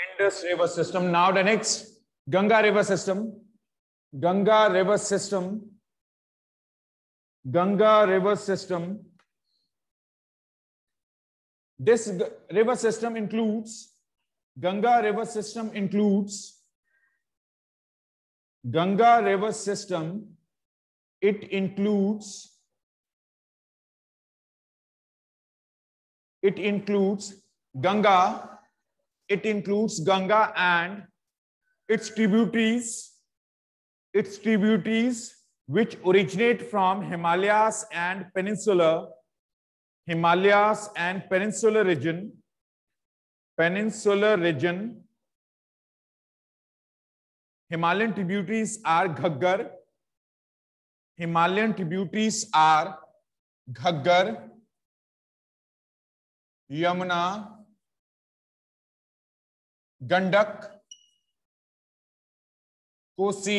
Indus River system. Now the next Ganga River system. Ganga River system. Ganga River system. This river system includes Ganga River system includes Ganga River system. It includes it includes Ganga it includes Ganga and its tributaries, its tributaries which originate from Himalayas and Peninsula, Himalayas and Peninsular region, Peninsular region. Himalayan tributaries are Ghaggar. Himalayan tributaries are Ghaggar, Yamuna, Gandak Kosi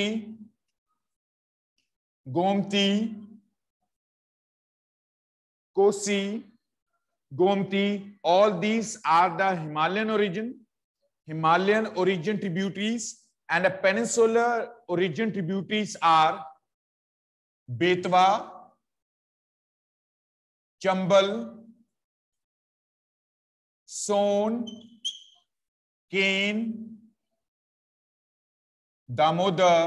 Gomti Kosi Gomti all these are the Himalayan origin Himalayan origin tributaries and a peninsular origin tributaries are Betwa Chambal Son Ken Damodar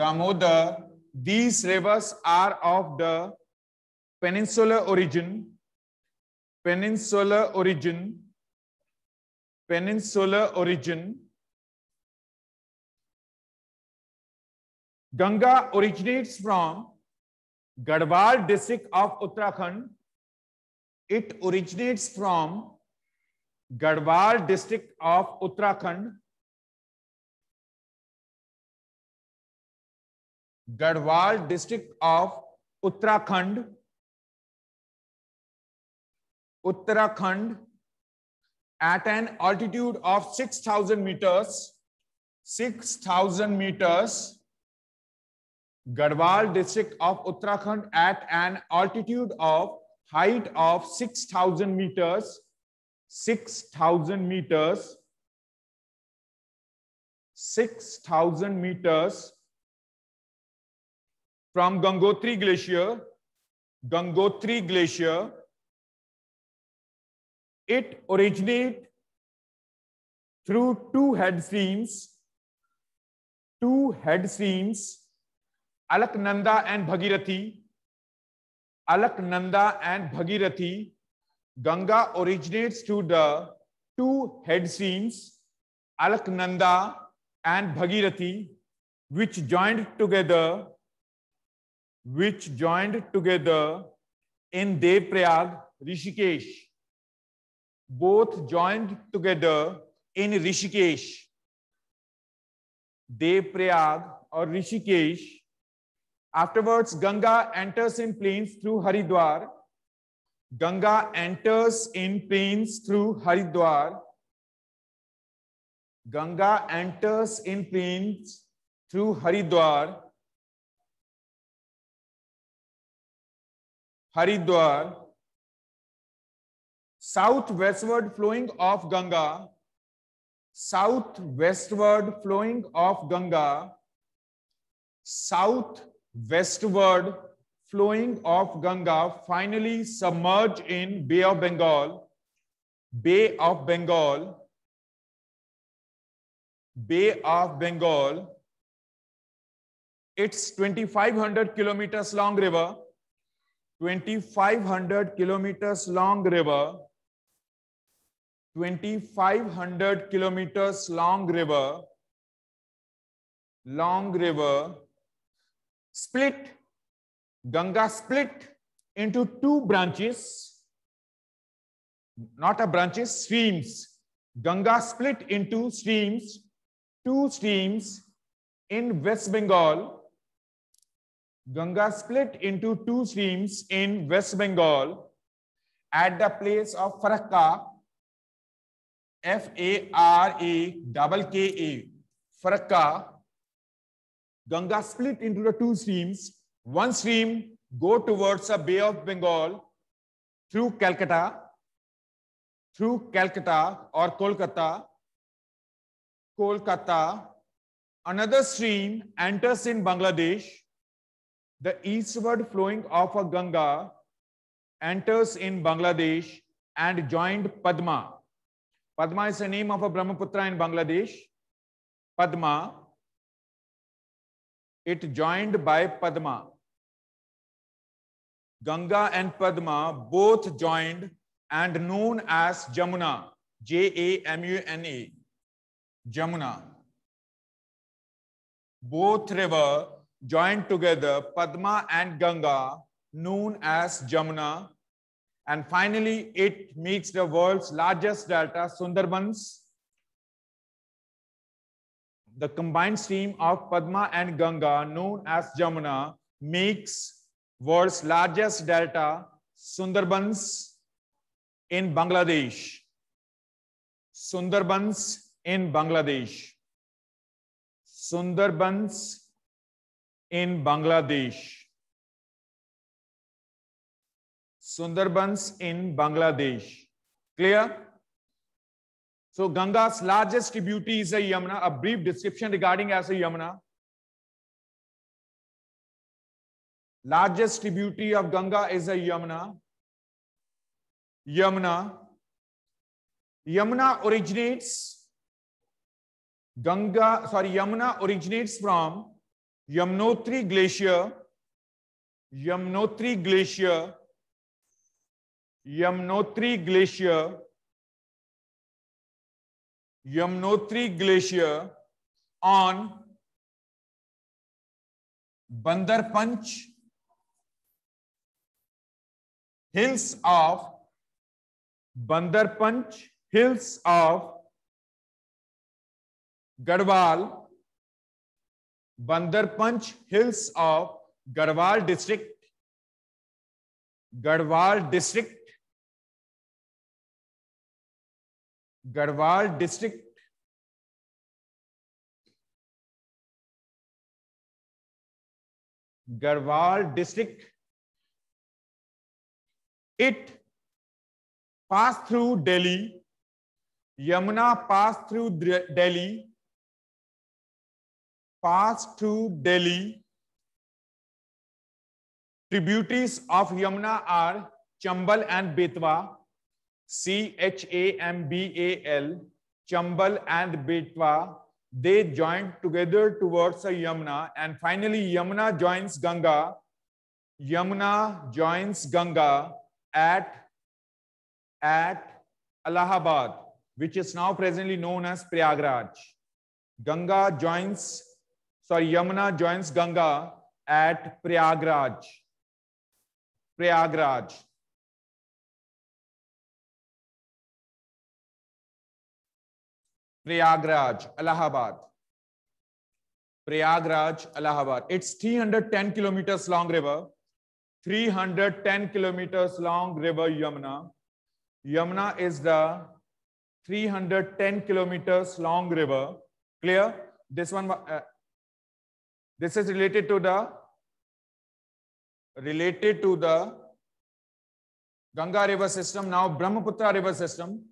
Damodar these rivers are of the peninsular origin peninsular origin peninsular origin Ganga originates from Garhwal district of Uttarakhand it originates from Garhwal district of Uttarakhand. Garhwal district of Uttarakhand. Uttarakhand at an altitude of 6,000 meters. 6,000 meters. Garhwal district of Uttarakhand at an altitude of height of 6,000 meters 6,000 meters, 6,000 meters from Gangotri Glacier, Gangotri Glacier. It originates through two head streams, two head streams, Alaknanda and Bhagirathi, Alaknanda and Bhagirathi, Ganga originates through the two head Alaknanda and Bhagirathi, which joined together, which joined together in Devrayag, Rishikesh. Both joined together in Rishikesh. Devrayag or Rishikesh. Afterwards, Ganga enters in plains through Haridwar Ganga enters in plains through Haridwar. Ganga enters in plains through Haridwar. Haridwar. Southwestward flowing of Ganga. Southwestward flowing of Ganga. Southwestward flowing of Ganga finally submerged in Bay of Bengal, Bay of Bengal, Bay of Bengal. It's 2,500 kilometers long river, 2,500 kilometers long river, 2,500 kilometers long river, long river, split Ganga split into two branches, not a branches, streams. Ganga split into streams, two streams in West Bengal. Ganga split into two streams in West Bengal at the place of Farakka, F A R A double K A, Farakka. Ganga split into the two streams one stream go towards the Bay of Bengal through Calcutta, through Calcutta or Kolkata, Kolkata. Another stream enters in Bangladesh. The eastward flowing of a Ganga enters in Bangladesh and joined Padma. Padma is the name of a Brahmaputra in Bangladesh. Padma. It joined by Padma. Ganga and Padma both joined and known as Jamuna, J A M U N A, Jamuna. Both river joined together, Padma and Ganga, known as Jamuna. And finally, it meets the world's largest delta, Sundarbans. The combined stream of Padma and Ganga, known as Jamuna, makes world's largest delta, Sundarbans in Bangladesh. Sundarbans in Bangladesh. Sundarbans in Bangladesh. Sundarbans in Bangladesh. Clear? So Ganga's largest tributary is a Yamuna. A brief description regarding as a Yamuna. largest tributary of Ganga is a Yamuna. Yamuna. Yamuna originates Ganga, sorry, Yamuna originates from Yamnotri Glacier, Yamnotri Glacier, Yamnotri Glacier, Yamnotri Glacier on bandar panch hills of bandarpanch hills of garhwal bandarpanch hills of garhwal district Garhwal district Garhwal district Garhwal district It passed through Delhi. Yamuna passed through Delhi. Passed through Delhi. Tributaries of Yamuna are Chambal and Betwa. C H A M B A L. Chambal and Betwa. They joined together towards the Yamuna, and finally Yamuna joins Ganga. Yamuna joins Ganga at at Allahabad, which is now presently known as Prayagraj. Ganga joins, sorry, Yamuna joins Ganga at Prayagraj. Prayagraj. Prayagraj, Allahabad. Prayagraj, Allahabad. It's 310 kilometers long river 310 kilometers long river Yamuna. Yamuna is the 310 kilometers long river. Clear? This one, uh, this is related to the, related to the Ganga river system, now Brahmaputra river system.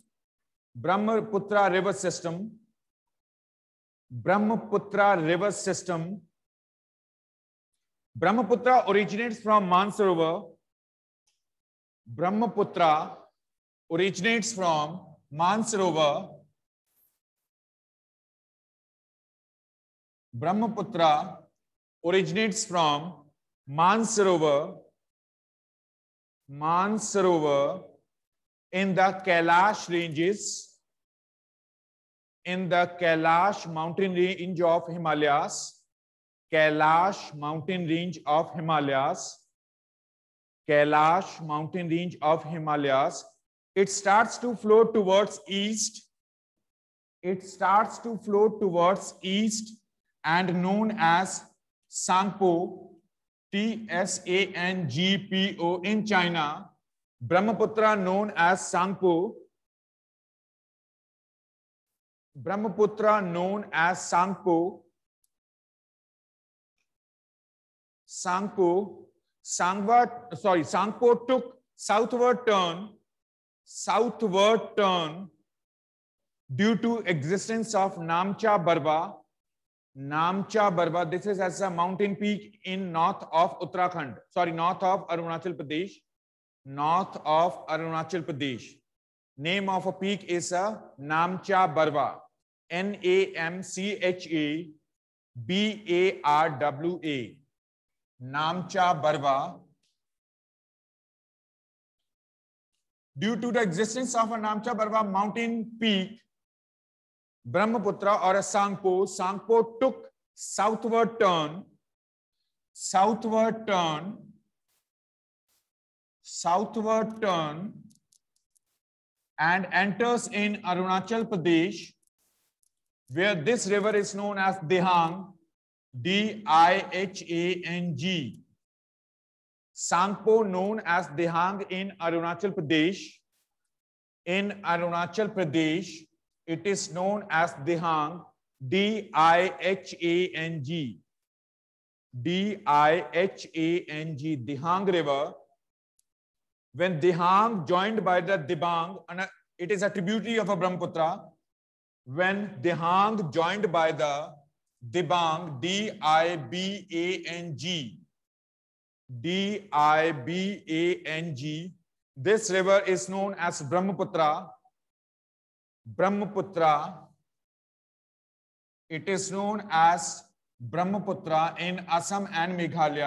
Brahmaputra river system. Brahmaputra river system Brahmaputra originates from Mansarovar. Brahmaputra originates from Mansarovar. Brahmaputra originates from Mansarovar. Mansarovar in the Kailash ranges, in the Kailash mountain range of Himalayas. Kailash mountain range of Himalayas. Kailash mountain range of Himalayas. It starts to flow towards east. It starts to flow towards east and known as Sangpo, T-S-A-N-G-P-O in China. Brahmaputra known as Sangpo. Brahmaputra known as Sangpo Sangpo, Sangwa, sorry, Sangpo took southward turn, southward turn due to existence of Namcha Barwa. Namcha Barwa, this is as a mountain peak in north of Uttarakhand, sorry, north of Arunachal Pradesh, north of Arunachal Pradesh. Name of a peak is a Namcha Barwa, N-A-M-C-H-A B-A-R-W-A. Namcha Barwa due to the existence of a Namcha Barwa mountain peak Brahmaputra or Tsangpo Tsangpo took southward turn southward turn southward turn and enters in Arunachal Pradesh where this river is known as Dihang D I H A N G. Sangpo, known as Dehang in Arunachal Pradesh. In Arunachal Pradesh, it is known as Dehang, D I H A N G. D I H A N G, Dehang River. When Dehang joined by the Dibang, it is a tributary of a Brahmaputra. When Dehang joined by the Dibang D I B A N G D I B A N G this river is known as Brahmaputra Brahmaputra it is known as Brahmaputra in Assam and Meghalaya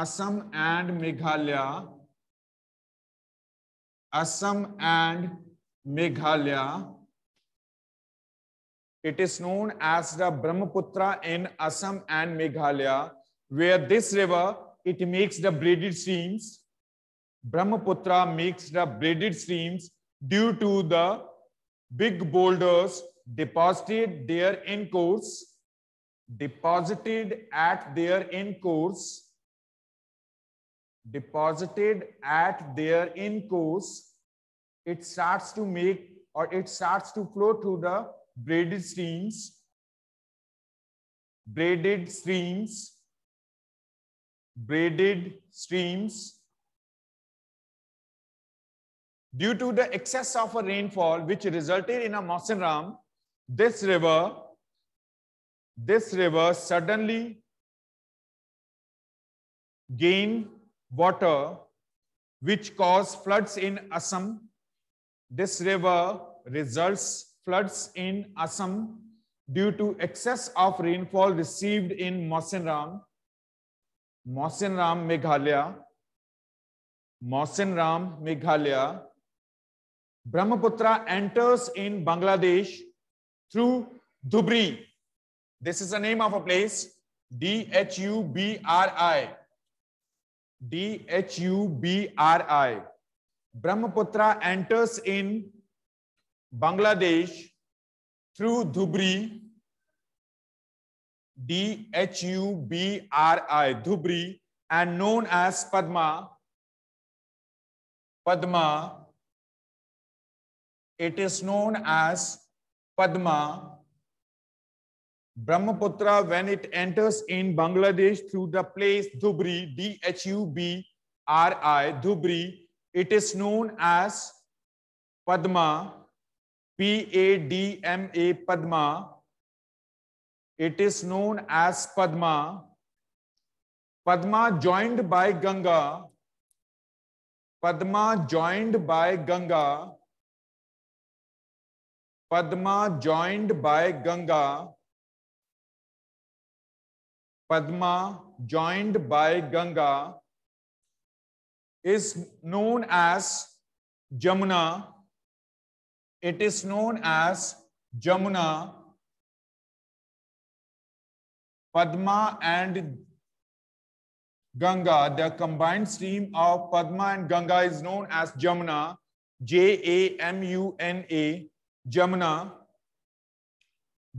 Assam and Meghalaya Assam and Meghalaya It is known as the Brahmaputra in Assam and Meghalaya, where this river, it makes the braided streams. Brahmaputra makes the braided streams due to the big boulders deposited there in course, deposited at their in course, deposited at their in course, it starts to make or it starts to flow through the braided streams, braided streams, braided streams. Due to the excess of a rainfall which resulted in a Mausanram, this river, this river suddenly gained water which caused floods in Assam. This river results floods in Assam due to excess of rainfall received in mosenram mosenram Meghalaya, mosenram Meghalaya. Brahmaputra enters in Bangladesh through Dhubri. This is the name of a place. D H U B R I. D H U B R I. Brahmaputra enters in Bangladesh through Dhubri, D H U B R I, Dhubri, and known as Padma. Padma, it is known as Padma. Brahmaputra, when it enters in Bangladesh through the place Dhubri, D H U B R I, Dhubri, it is known as Padma. P A D M A Padma it is known as Padma Padma joined by Ganga Padma joined by Ganga Padma joined by Ganga Padma joined by Ganga is known as Jamuna It is known as Jamuna, Padma and Ganga. The combined stream of Padma and Ganga is known as Jamuna, J A M U N A, Jamuna,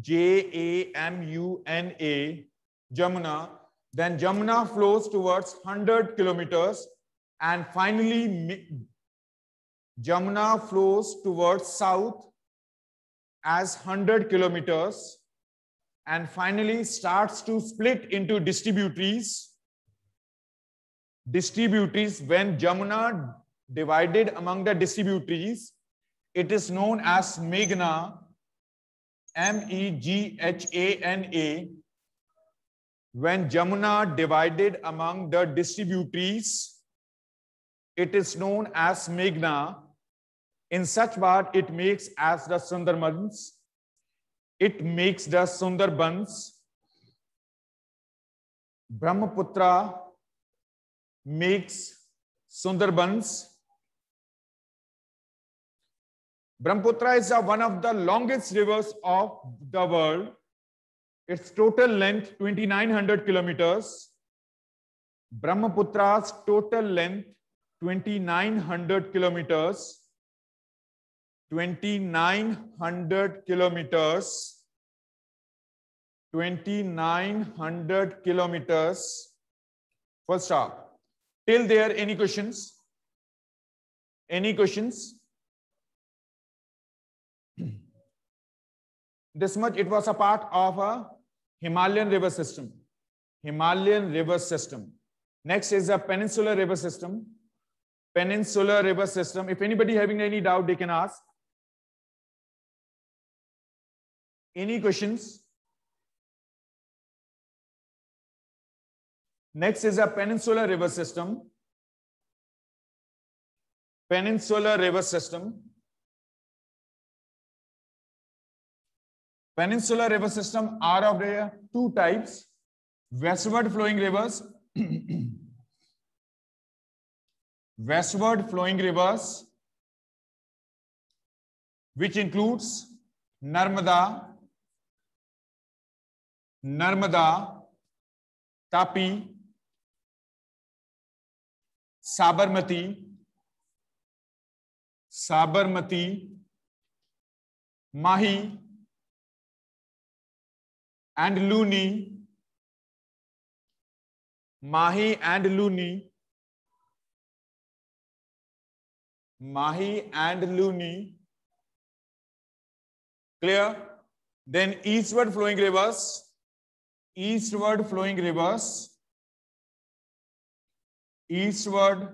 J A M U N A, Jamuna. Then Jamuna flows towards 100 kilometers and finally Jamuna flows towards south as 100 kilometers and finally starts to split into distributaries. Distributaries, when Jamuna divided among the distributaries, it is known as Meghna, M-E-G-H-A-N-A. When Jamuna divided among the distributaries, it is known as Meghna in such bath, it makes as the Sundarbans. It makes the Sundarbans. Brahmaputra makes Sundarbans. Brahmaputra is one of the longest rivers of the world. Its total length 2900 kilometers. Brahmaputra's total length 2900 kilometers. 2900 kilometers 2900 kilometers first stop till there any questions any questions this much it was a part of a himalayan river system himalayan river system next is a peninsular river system peninsular river system if anybody having any doubt they can ask Any questions? Next is a peninsular river system. Peninsular river system. Peninsular river system are of the two types, westward flowing rivers, westward flowing rivers, which includes Narmada, Narmada Tapi Sabarmati Sabarmati Mahi and Luni Mahi and Luni Mahi and Luni clear then eastward flowing rivers eastward flowing rivers eastward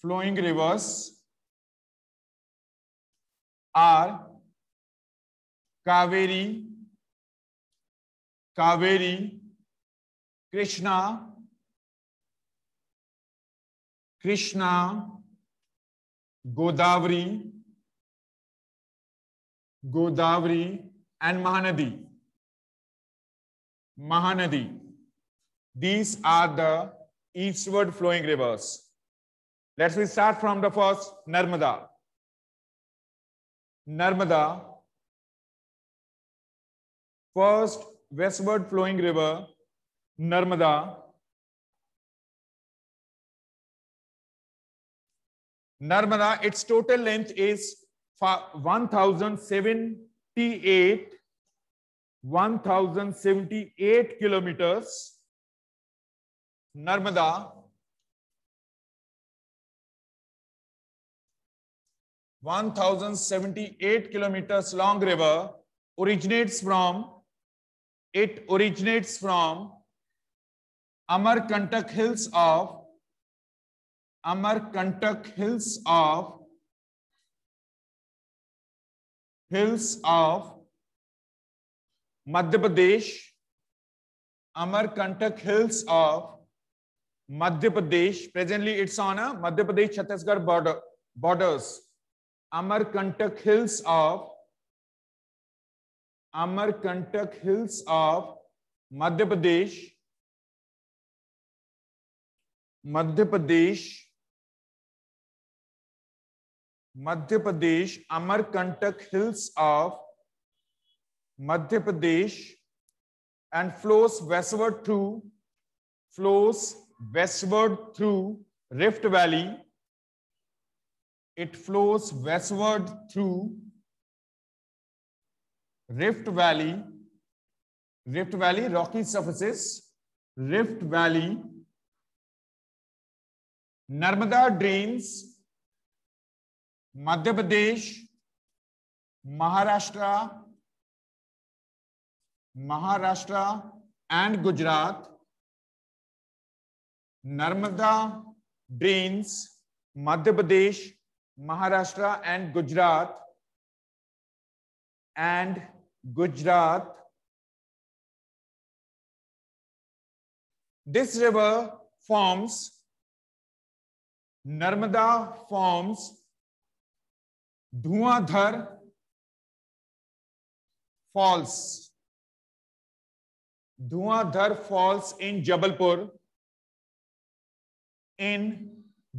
flowing rivers are Kaveri, Kaveri, Krishna, Krishna, Godavari, Godavari, and Mahanadi. Mahanadi. These are the eastward flowing rivers. Let's we start from the first, Narmada. Narmada, first westward flowing river, Narmada. Narmada, its total length is 1078 1078 kilometers. Narmada 1078 kilometers long river originates from it originates from Amarkantak hills of Amarkantak hills of hills of Madhya Pradesh Amarkantak hills of Madhya Pradesh presently it's on a Madhya Pradesh Chhattisgarh border borders Amarkantak hills of Amarkantak hills of Madhya Pradesh Madhya Pradesh Madhya Pradesh Amarkantak hills of Madhya Pradesh and flows westward through flows westward through Rift Valley. It flows westward through Rift Valley, Rift Valley, rocky surfaces, Rift Valley, Narmada drains, Madhya Pradesh, Maharashtra, Maharashtra and Gujarat, Narmada drains Madhya Pradesh, Maharashtra and Gujarat, and Gujarat. This river forms, Narmada forms Dhuadhar Falls. Dhuandhar falls in Jabalpur in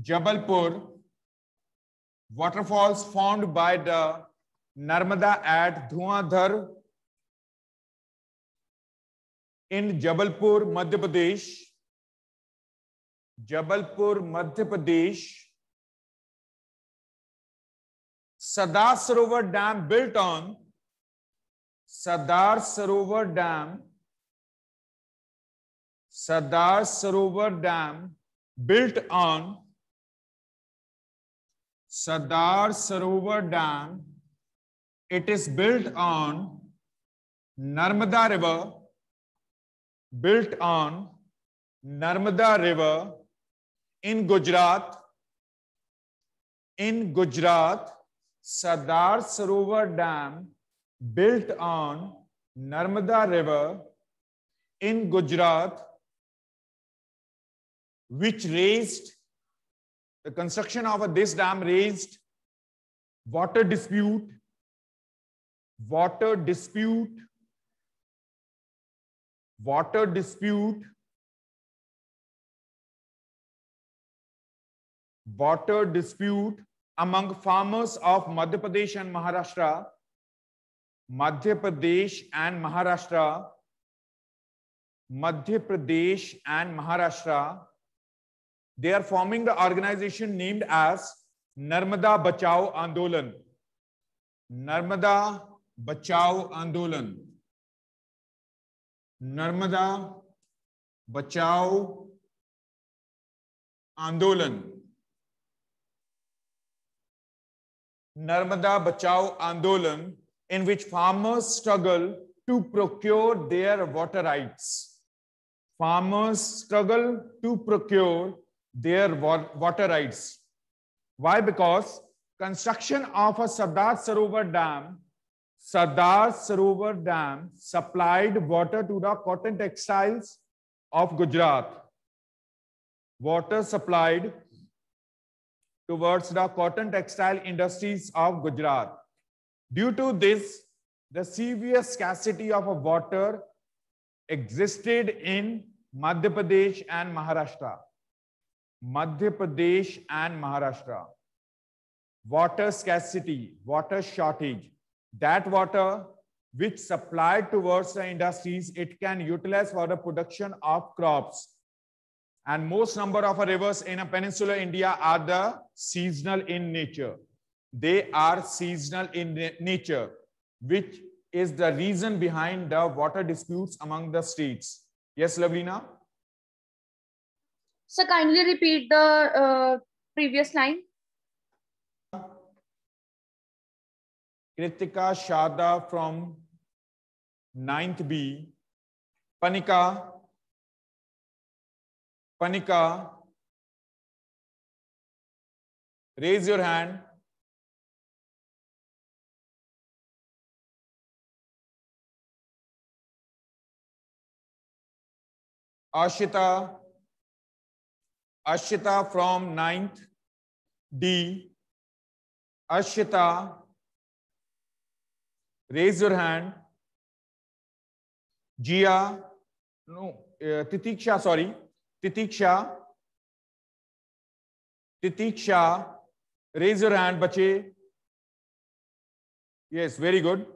Jabalpur waterfalls found by the Narmada at Dhuandhar in Jabalpur Madhya Pradesh Jabalpur Madhya Pradesh Sardar Sarovar dam built on Sardar Sarovar dam Sardar Sarovar Dam built on Sardar Sarovar Dam. It is built on Narmada River, built on Narmada River in Gujarat. In Gujarat, Sardar Sarovar Dam built on Narmada River in Gujarat which raised the construction of this dam raised water dispute, water dispute, water dispute, water dispute among farmers of Madhya Pradesh and Maharashtra, Madhya Pradesh and Maharashtra, Madhya Pradesh and Maharashtra they are forming the organization named as Narmada Bachao Andolan. Narmada Bachao Andolan. Narmada Bachao Andolan. Narmada Bachao Andolan, in which farmers struggle to procure their water rights. Farmers struggle to procure their water rights. Why? Because construction of a Sardar Sarovar Dam, Sardar Sarovar Dam supplied water to the cotton textiles of Gujarat. Water supplied towards the cotton textile industries of Gujarat. Due to this, the severe scarcity of water existed in Madhya Pradesh and Maharashtra. Madhya Pradesh and Maharashtra. Water scarcity, water shortage. That water which supplied towards the industries, it can utilize for the production of crops. And most number of rivers in a peninsular India are the seasonal in nature. They are seasonal in nature, which is the reason behind the water disputes among the states. Yes, Lavina? So kindly repeat the uh, previous line. Kritika Shada from 9th B. Panika. Panika. Raise your hand. Ashita. Ashita from ninth D. Ashita, raise your hand. Jia, no, uh, Titiksha, sorry. Titiksha, Titiksha, raise your hand, bache. Yes, very good.